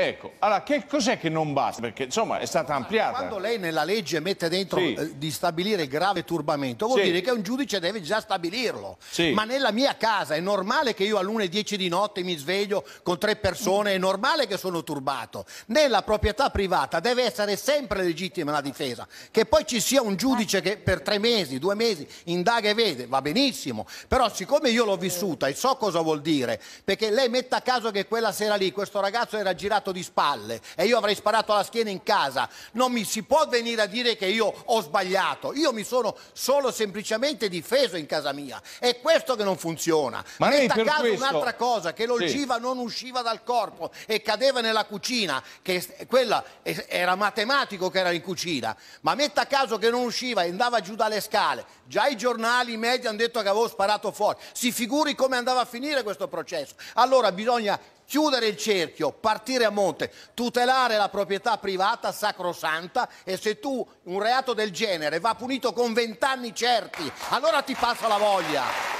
Ecco, allora che cos'è che non basta? Perché insomma è stata ampliata. Quando lei nella legge mette dentro sì. eh, di stabilire grave turbamento, vuol sì. dire che un giudice deve già stabilirlo. Sì. Ma nella mia casa è normale che io a alle 10 di notte mi sveglio con tre persone, è normale che sono turbato. Nella proprietà privata deve essere sempre legittima la difesa. Che poi ci sia un giudice che per tre mesi, due mesi indaga e vede, va benissimo. Però siccome io l'ho vissuta e so cosa vuol dire, perché lei metta a caso che quella sera lì questo ragazzo era girato sparato di spalle e io avrei sparato alla schiena in casa. Non mi si può venire a dire che io ho sbagliato. Io mi sono solo semplicemente difeso in casa mia. È questo che non funziona. Ma Metta a caso questo... un'altra cosa, che l'olgiva sì. non usciva dal corpo e cadeva nella cucina, che quella era matematico che era in cucina. Ma metta a caso che non usciva e andava giù dalle scale. Già i giornali, i media hanno detto che avevo sparato fuori. Si figuri come andava a finire questo processo. Allora bisogna chiudere il cerchio, partire a monte, tutelare la proprietà privata sacrosanta e se tu un reato del genere va punito con vent'anni certi, allora ti passa la voglia.